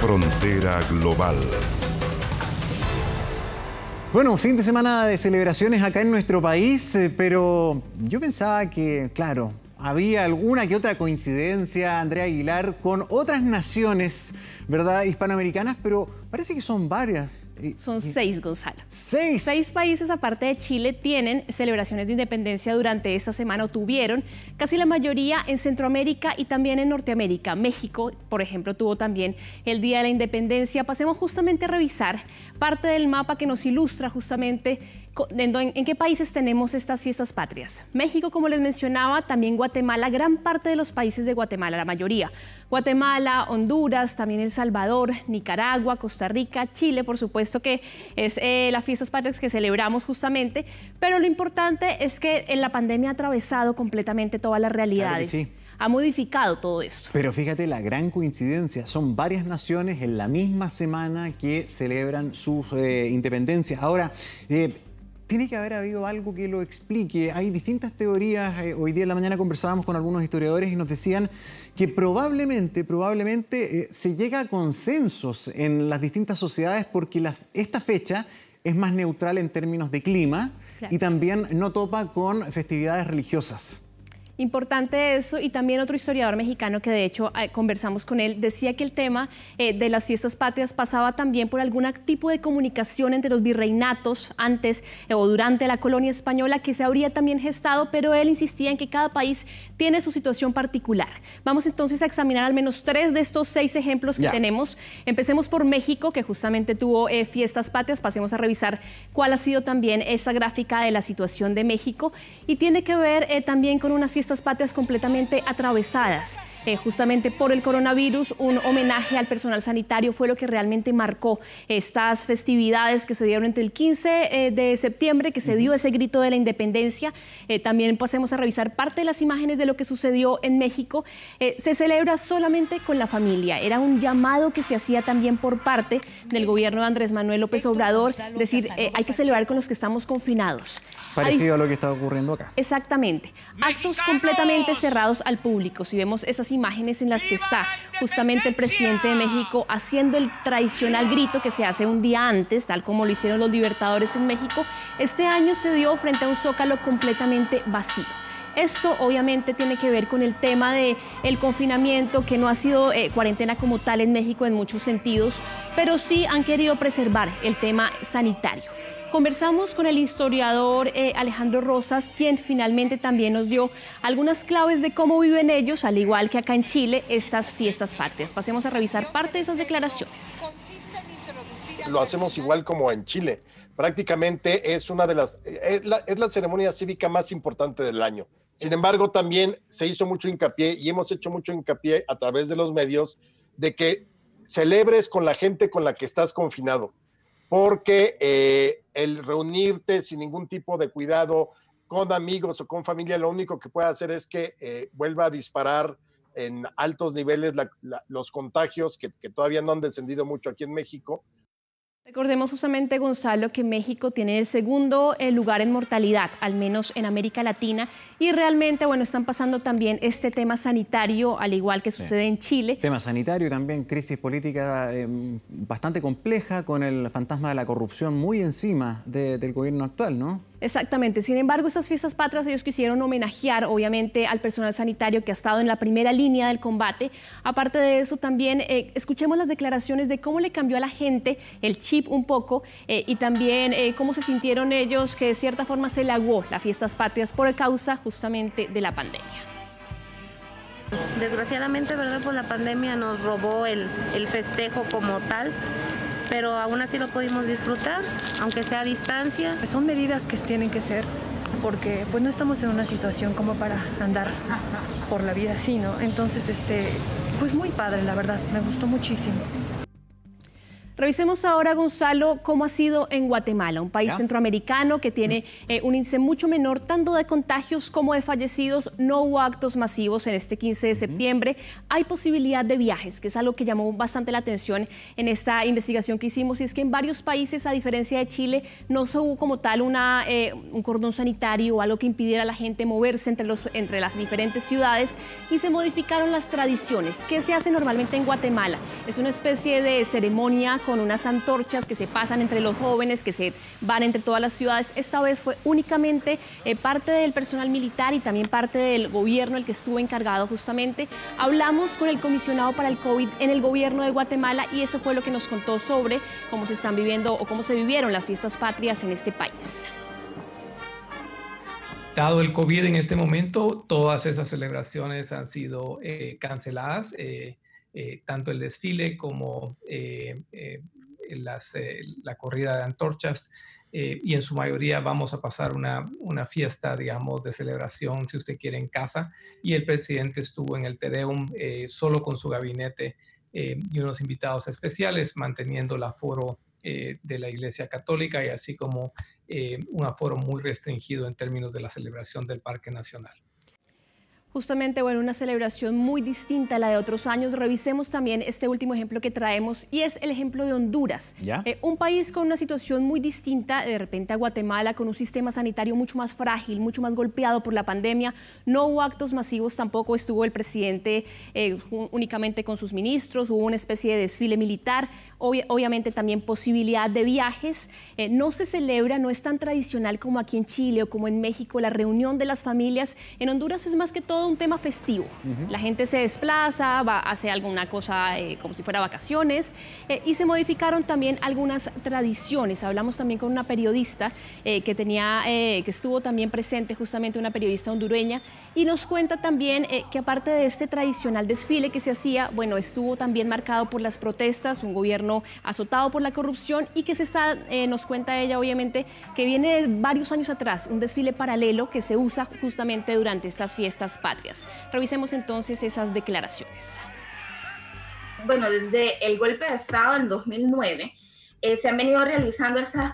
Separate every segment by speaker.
Speaker 1: Frontera Global. Bueno, fin de semana de celebraciones acá en nuestro país, eh, pero yo pensaba que, claro, había alguna que otra coincidencia, Andrea Aguilar, con otras naciones, ¿verdad? Hispanoamericanas, pero parece que son varias
Speaker 2: son seis, Gonzalo. ¿Seis? Seis países, aparte de Chile, tienen celebraciones de independencia durante esta semana o tuvieron. Casi la mayoría en Centroamérica y también en Norteamérica. México, por ejemplo, tuvo también el Día de la Independencia. Pasemos justamente a revisar parte del mapa que nos ilustra justamente ¿En, qué países tenemos estas fiestas patrias? México, como les mencionaba, también Guatemala, gran parte de los países de Guatemala, la mayoría. Guatemala, Honduras, también El Salvador, Nicaragua, Costa Rica, Chile, por supuesto que es eh, las fiestas patrias que celebramos justamente, pero lo importante es que en la pandemia ha atravesado completamente todas las realidades. Ha modificado todo esto.
Speaker 1: Pero fíjate la gran coincidencia, son varias naciones en la misma semana que celebran sus eh, independencias. Ahora, eh, tiene que haber habido algo que lo explique. Hay distintas teorías. Eh, hoy día en la mañana conversábamos con algunos historiadores y nos decían que probablemente, probablemente eh, se llega a consensos en las distintas sociedades porque esta fecha es más neutral en términos de clima y también no topa con festividades religiosas.
Speaker 2: Importante eso y también otro historiador mexicano que de hecho eh, conversamos con él decía que el tema eh, de las fiestas patrias pasaba también por algún tipo de comunicación entre los virreinatos antes eh, o durante la colonia española que se habría también gestado, pero él insistía en que cada país tiene su situación particular. Vamos entonces a examinar al menos tres de estos seis ejemplos que tenemos. Empecemos por México, que justamente tuvo fiestas patrias. Pasemos a revisar cuál ha sido también esa gráfica de la situación de México y tiene que ver también con unas fiestas estas patrias completamente atravesadas. Eh, justamente por el coronavirus, un homenaje al personal sanitario fue lo que realmente marcó estas festividades que se dieron entre el 15 eh, de septiembre, que se dio ese grito de la independencia. Eh, también pasemos a revisar parte de las imágenes de lo que sucedió en México. se celebra solamente con la familia. Era un llamado que se hacía también por parte del gobierno de Andrés Manuel López Obrador, decir, hay que celebrar con los que estamos confinados. Parecido
Speaker 1: a lo que está ocurriendo acá.
Speaker 2: Exactamente. Actos completamente cerrados al público. Si vemos esas imágenes, imágenes en las que está justamente el presidente de México haciendo el tradicional grito que se hace un día antes, tal como lo hicieron los libertadores en México, este año se dio frente a un zócalo completamente vacío. Esto obviamente tiene que ver con el tema del el confinamiento, que no ha sido eh, cuarentena como tal en México en muchos sentidos, pero sí han querido preservar el tema sanitario. Conversamos con el historiador eh, Alejandro Rosas, quien finalmente también nos dio algunas claves de cómo viven ellos, al igual que acá en Chile, estas fiestas patrias. Pasemos a revisar parte de esas declaraciones.
Speaker 1: Lo hacemos igual como en Chile. Prácticamente es una de las eh, es la ceremonia cívica más importante del año. Sin embargo, también se hizo mucho hincapié y hemos hecho mucho hincapié a través de los medios de que celebres con la gente con la que estás confinado porque eh, el reunirte sin ningún tipo de cuidado con amigos o con familia, lo único que puede hacer es que eh, vuelva a disparar en altos niveles los contagios que, todavía no han descendido mucho aquí en México
Speaker 2: Recordemos justamente, Gonzalo, que México tiene el segundo eh, lugar en mortalidad, al menos en América Latina, y realmente, bueno, están pasando también este tema sanitario, al igual que sucede en Chile.
Speaker 1: Tema sanitario también crisis política em, bastante compleja con el fantasma de la corrupción muy encima del gobierno actual, ¿no?
Speaker 2: Exactamente. Sin embargo, estas fiestas patrias ellos quisieron homenajear, obviamente, al personal sanitario que ha estado en la primera línea del combate. Aparte de eso, también eh, escuchemos las declaraciones de cómo le cambió a la gente el chip un poco eh, y también eh, cómo se sintieron ellos que de cierta forma se lagó las fiestas patrias por causa justamente de la pandemia. Desgraciadamente, ¿verdad? Pues la pandemia nos robó el festejo como tal pero aún así lo pudimos disfrutar, aunque sea a distancia. Son medidas que tienen que ser porque pues no estamos en una situación como para andar por la vida así, ¿no? Entonces, este, pues muy padre, la verdad, me gustó muchísimo. Revisemos ahora, Gonzalo, cómo ha sido en Guatemala, un país centroamericano que tiene mm. eh, un índice mucho menor tanto de contagios como de fallecidos. No hubo actos masivos en este 15 de septiembre. Hay posibilidad de viajes, que es algo que llamó bastante la atención en esta investigación que hicimos, y es que en varios países, a diferencia de Chile, no se hubo como tal una, eh, un cordón sanitario o algo que impidiera a la gente moverse entre, los, entre las diferentes ciudades y se modificaron las tradiciones. ¿Qué se hace normalmente en Guatemala? Es una especie de ceremonia con unas antorchas que se pasan entre los jóvenes, que se van entre todas las ciudades. Esta vez fue únicamente eh, parte del personal militar y también parte del gobierno el que estuvo encargado justamente. Hablamos con el comisionado para el COVID en el gobierno de Guatemala y eso fue lo que nos contó sobre cómo se están viviendo o cómo se vivieron las fiestas patrias en este país.
Speaker 1: Dado el COVID en este momento, todas esas celebraciones han sido eh, canceladas. Eh, eh, tanto el desfile como eh, eh, la corrida de antorchas. y en su mayoría vamos a pasar una, fiesta, digamos, de celebración, si usted quiere, en casa. Y el presidente estuvo en el Tedeum solo con su gabinete y unos invitados especiales, manteniendo el aforo de la Iglesia Católica
Speaker 2: y así como un aforo muy restringido en términos de la celebración del Parque Nacional justamente, bueno, una celebración muy distinta a la de otros años. Revisemos también este último ejemplo que traemos y es el ejemplo de Honduras. Eh, un país con una situación muy distinta de repente a Guatemala, con un sistema sanitario mucho más frágil, mucho más golpeado por la pandemia. No hubo actos masivos tampoco, estuvo el presidente eh, únicamente con sus ministros, hubo una especie de desfile militar obviamente también posibilidad de viajes. Eh, no se celebra, no es tan tradicional como aquí en Chile o como en México, la reunión de las familias. En Honduras es más que todo un tema festivo. La gente se desplaza, va, hace alguna cosa eh, como si fuera vacaciones eh, y se modificaron también algunas tradiciones. Hablamos también con una periodista que tenía, que estuvo también presente, justamente una periodista hondureña, y nos cuenta también que aparte de este tradicional desfile que se hacía, bueno, estuvo también marcado por las protestas, un gobierno azotado por la corrupción y que se está, eh, nos cuenta ella obviamente, que viene de varios años atrás, un desfile paralelo que se usa justamente durante estas fiestas patrias. Revisemos entonces esas declaraciones. Bueno, desde el golpe de Estado en 2009 eh, se han venido realizando esas,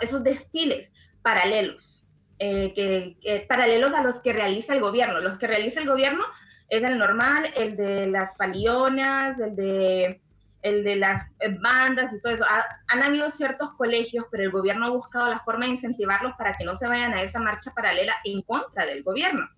Speaker 2: esos desfiles paralelos, eh, que, paralelos a los que realiza el gobierno. Los que realiza el gobierno es el normal, el de las palionas, el de el de las eh, bandas y todo eso. han habido ciertos colegios, pero el gobierno ha buscado la forma de incentivarlos para que no se vayan a esa marcha paralela en contra del gobierno.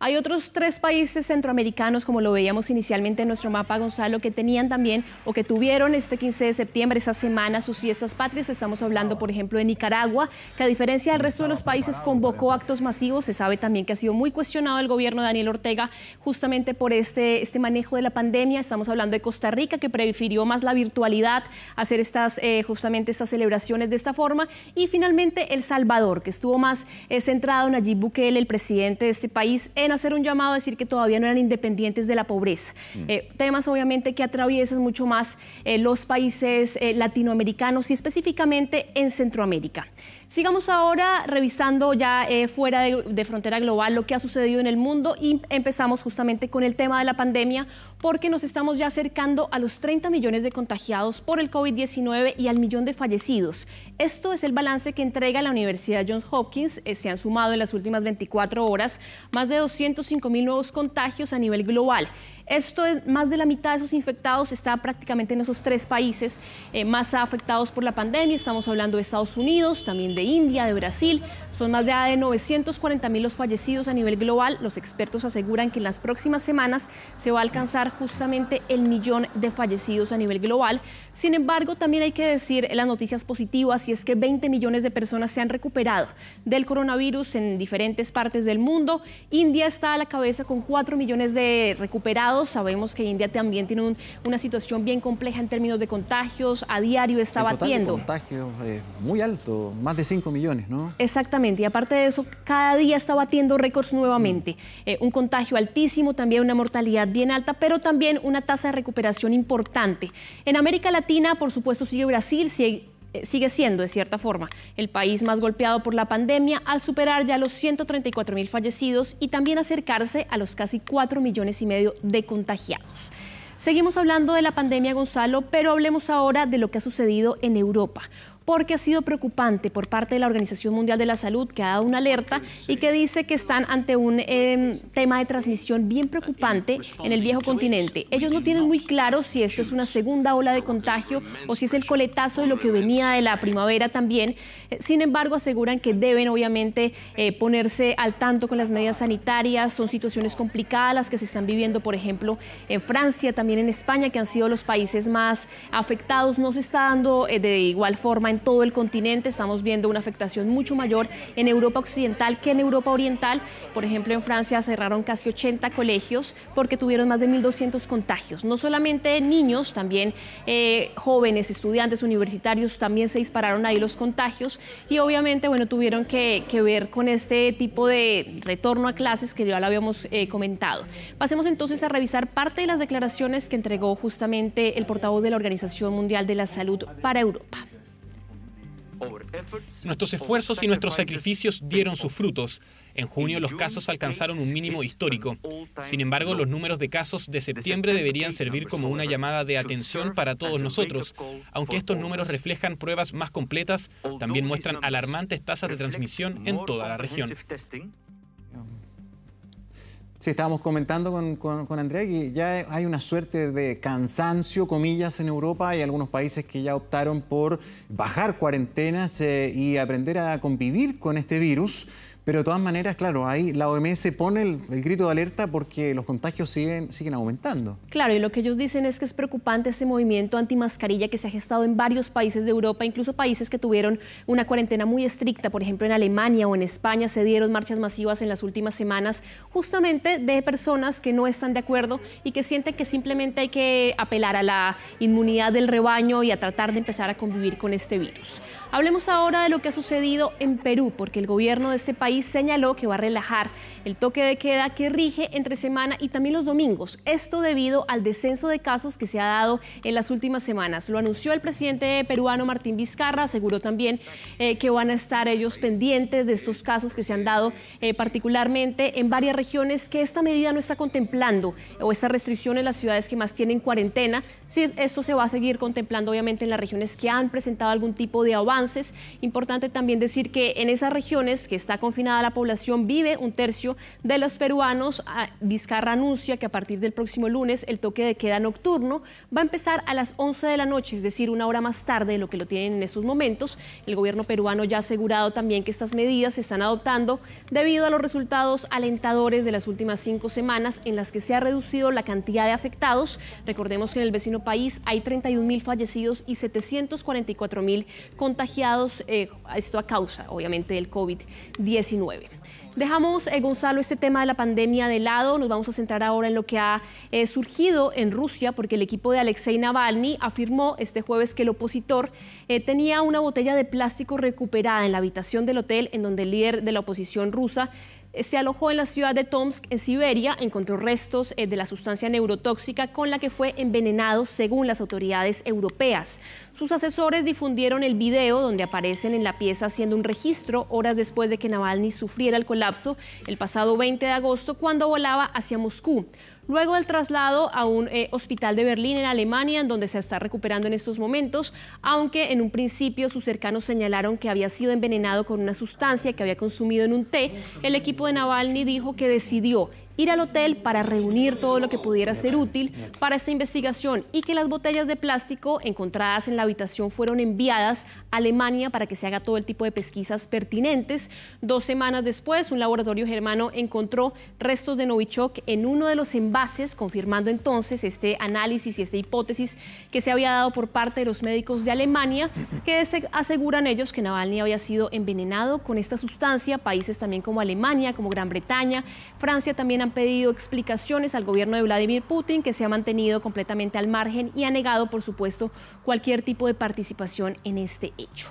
Speaker 2: Hay otros tres países centroamericanos, como lo veíamos inicialmente en nuestro mapa, Gonzalo, que tenían también o que tuvieron este 15 de septiembre, esa semana, sus fiestas patrias. Estamos hablando, por ejemplo, de Nicaragua, que a diferencia del resto de los países convocó actos masivos. Se sabe también que ha sido muy cuestionado el gobierno de Daniel Ortega justamente por este, este manejo de la pandemia. Estamos hablando de Costa Rica, que prefirió más la virtualidad, hacer estas, eh, justamente estas celebraciones de esta forma. Y finalmente El Salvador, que estuvo más eh, centrado en Nayib Bukele, el presidente de este país, hacer un llamado a decir que todavía no eran independientes de la pobreza. Mm. Eh, temas obviamente que atraviesan mucho más eh, los países eh, latinoamericanos y específicamente en Centroamérica. Sigamos ahora revisando ya fuera de, frontera global lo que ha sucedido en el mundo y empezamos justamente con el tema de la pandemia porque nos estamos ya acercando a los 30 millones de contagiados por el COVID-19 y al millón de fallecidos. Esto es el balance que entrega la Universidad Johns Hopkins. Eh, se han sumado en las últimas 24 horas más de 205 mil nuevos contagios a nivel global. Esto es más de la mitad de esos infectados está prácticamente en esos tres países eh, más afectados por la pandemia. Estamos hablando de Estados Unidos, también de India, de Brasil. Son más de 940 mil los fallecidos a nivel global. Los expertos aseguran que en las próximas semanas se va a alcanzar justamente el millón de fallecidos a nivel global, sin embargo, también hay que decir las noticias positivas y es que 20 millones de personas se han recuperado del coronavirus en diferentes partes del mundo. India está a la cabeza con 4 millones de recuperados. Sabemos que India también tiene una situación bien compleja en términos de contagios. A diario está batiendo.
Speaker 1: contagios muy alto, más de 5 millones, ¿no?
Speaker 2: Exactamente. Y aparte de eso, cada día está batiendo récords nuevamente. Mm. Eh, un contagio altísimo, también una mortalidad bien alta, pero también una tasa de recuperación importante. En América Latina, Latina, por supuesto, sigue Brasil, sigue, eh, sigue siendo, de cierta forma, el país más golpeado por la pandemia al superar ya los 134 mil fallecidos y también acercarse a los casi 4 millones y medio de contagiados. Seguimos hablando de la pandemia, Gonzalo, pero hablemos ahora de lo que ha sucedido en Europa porque ha sido preocupante por parte de la Organización Mundial de la Salud, que ha dado una alerta y que dice que están ante un em, tema de transmisión bien preocupante en el viejo continente. Ellos no tienen muy claro si esto es una segunda ola de contagio o si es el coletazo de lo que venía de la primavera también. Eh, sin embargo, aseguran que deben obviamente eh, ponerse al tanto con las medidas sanitarias. Son situaciones complicadas las que se están viviendo, por ejemplo, en Francia, también en España, que han sido los países más afectados. No se está dando eh, de igual forma todo el continente. Estamos viendo una afectación mucho mayor en Europa Occidental que en Europa Oriental. Por ejemplo, en Francia cerraron casi 80 colegios porque tuvieron más de 1.200 contagios. No solamente niños, también eh, jóvenes, estudiantes universitarios, también se dispararon ahí los contagios y obviamente, bueno, tuvieron que, ver con este tipo de retorno a clases que ya lo habíamos eh, comentado. Pasemos entonces a revisar parte de las declaraciones que entregó justamente el portavoz de la Organización Mundial de la Salud para Europa.
Speaker 1: Nuestros esfuerzos y nuestros sacrificios dieron sus frutos. En junio los casos alcanzaron un mínimo histórico. Sin embargo, los números de casos de septiembre deberían servir como una llamada de atención para todos nosotros. Aunque estos números reflejan pruebas más completas, también muestran alarmantes tasas de transmisión en toda la región. Sí, estábamos comentando con, con, Andrea que ya hay una suerte de cansancio, comillas, en Europa. Hay algunos países que ya optaron por bajar cuarentenas eh, y aprender a convivir con este virus. Pero de todas maneras, claro, ahí la OMS pone el, grito de alerta porque los contagios siguen, siguen aumentando.
Speaker 2: Claro, y lo que ellos dicen es que es preocupante ese movimiento antimascarilla que se ha gestado en varios países de Europa, incluso países que tuvieron una cuarentena muy estricta, por ejemplo en Alemania o en España se dieron marchas masivas en las últimas semanas justamente de personas que no están de acuerdo y que sienten que simplemente hay que apelar a la inmunidad del rebaño y a tratar de empezar a convivir con este virus. Hablemos ahora de lo que ha sucedido en Perú, porque el gobierno de este país señaló que va a relajar el toque de queda que rige entre semana y también los domingos. Esto debido al descenso de casos que se ha dado en las últimas semanas. Lo anunció el presidente peruano Martín Vizcarra, aseguró también eh, que van a estar ellos pendientes de estos casos que se han dado eh, particularmente en varias regiones que esta medida no está contemplando o esta restricción en las ciudades que más tienen cuarentena, Sí, esto se va a seguir contemplando obviamente en las regiones que han presentado algún tipo de avances. Importante también decir que en esas regiones que está confinada la población vive un tercio de los peruanos. Ah, Vizcarra anuncia que a partir del próximo lunes el toque de queda nocturno va a empezar a las 11 de la noche, es decir, una hora más tarde de lo que lo tienen en estos momentos. El gobierno peruano ya ha asegurado también que estas medidas se están adoptando debido a los resultados alentadores de las últimas cinco semanas en las que se ha reducido la cantidad de afectados. Recordemos que en el vecino país hay 31 mil fallecidos y 744 mil contagiados, eh, esto a causa obviamente del COVID-19. Dejamos, eh, Gonzalo, este tema de la pandemia de lado. Nos vamos a centrar ahora en lo que ha eh, surgido en Rusia, porque el equipo de Alexei Navalny afirmó este jueves que el opositor tenía una botella de plástico recuperada en la habitación del hotel en donde el líder de la oposición rusa eh, se alojó en la ciudad de Tomsk, en Siberia, encontró restos eh, de la sustancia neurotóxica con la que fue envenenado según las autoridades europeas. Sus asesores difundieron el video donde aparecen en la pieza haciendo un registro horas después de que Navalny sufriera el colapso el pasado 20 de agosto cuando volaba hacia Moscú luego del traslado a un eh, hospital de Berlín en Alemania, en donde se está recuperando en estos momentos, aunque en un principio sus cercanos señalaron que había sido envenenado con una sustancia que había consumido en un té, el equipo de Navalny dijo que decidió ir al hotel para reunir todo lo que pudiera ser útil para esta investigación y que las botellas de plástico encontradas en la habitación fueron enviadas a Alemania para que se haga todo el tipo de pesquisas pertinentes. Dos semanas después, un laboratorio germano encontró restos de Novichok en uno de los envases, confirmando entonces este análisis y esta hipótesis que se había dado por parte de los médicos de Alemania, que aseguran ellos que Navalny había sido envenenado con esta sustancia. Países también como Alemania, como Gran Bretaña, Francia también han pedido explicaciones al gobierno de Vladimir Putin, que se ha mantenido completamente al margen y ha negado, por supuesto, cualquier tipo de participación en este hecho.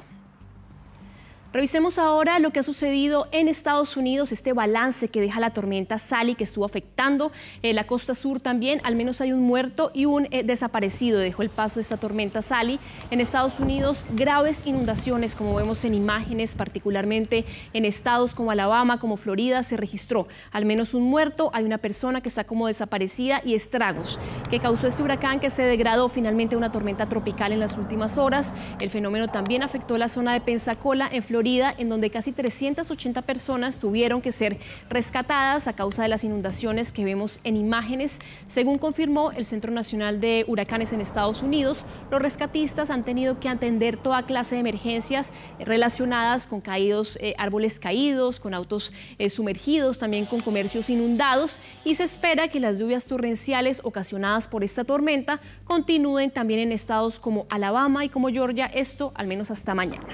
Speaker 2: Revisemos ahora lo que ha sucedido en Estados Unidos, este balance que deja la tormenta Sally que estuvo afectando eh, la costa sur también. Al menos hay un muerto y un eh, desaparecido. Dejó el paso de esta tormenta Sally. En Estados Unidos, graves inundaciones, como vemos en imágenes, particularmente en estados como Alabama, como Florida, se registró al menos un muerto. Hay una persona que está como desaparecida y estragos que causó este huracán que se degradó finalmente a una tormenta tropical en las últimas horas. El fenómeno también afectó la zona de Pensacola en Florida en donde casi 380 personas tuvieron que ser rescatadas a causa de las inundaciones que vemos en imágenes. Según confirmó el Centro Nacional de Huracanes en Estados Unidos, los rescatistas han tenido que atender toda clase de emergencias relacionadas con caídos, eh, árboles caídos, con autos eh, sumergidos, también con comercios inundados y se espera que las lluvias torrenciales ocasionadas por esta tormenta continúen también en estados como Alabama y como Georgia, esto al menos hasta mañana.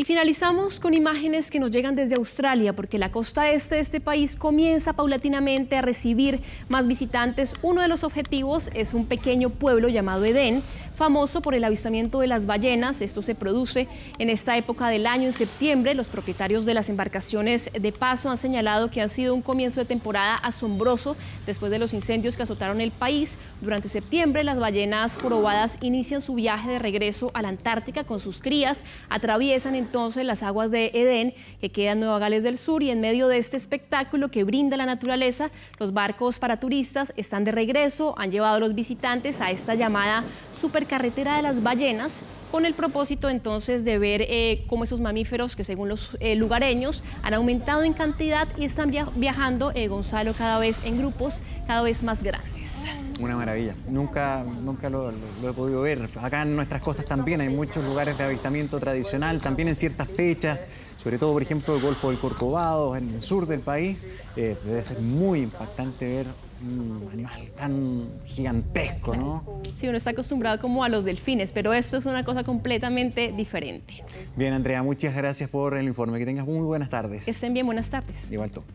Speaker 2: Y finalizamos con imágenes que nos llegan desde Australia, porque la costa este de este país comienza paulatinamente a recibir más visitantes. Uno de los objetivos es un pequeño pueblo llamado Edén, famoso por el avistamiento de las ballenas. Esto se produce en esta época del año, en septiembre. Los propietarios de las embarcaciones de paso han señalado que ha sido un comienzo de temporada asombroso después de los incendios que azotaron el país. Durante septiembre, las ballenas jorobadas inician su viaje de regreso a la Antártica con sus crías, atraviesan en entonces las aguas de Edén, que quedan en Nueva Gales del Sur, y en medio de este espectáculo que brinda la naturaleza, los barcos para turistas están de regreso, han llevado a los visitantes a esta llamada supercarretera de las ballenas, con el propósito entonces de ver eh, cómo esos mamíferos que según los eh, lugareños han aumentado en cantidad y están viajando, eh, Gonzalo, cada vez en grupos cada vez más grandes.
Speaker 1: Una maravilla. Nunca, nunca lo, he podido ver. Acá en nuestras costas también hay muchos lugares de avistamiento tradicional, también en ciertas fechas, sobre todo, por ejemplo, el Golfo del Corcovado, en el sur del país. debe ser muy impactante ver un animal tan gigantesco, ¿no?
Speaker 2: Sí, uno está acostumbrado como a los delfines, pero esto es una cosa completamente diferente.
Speaker 1: Bien, Andrea, muchas gracias por el informe. Que tengas muy buenas tardes.
Speaker 2: Que estén bien, buenas tardes.
Speaker 1: Igual tú.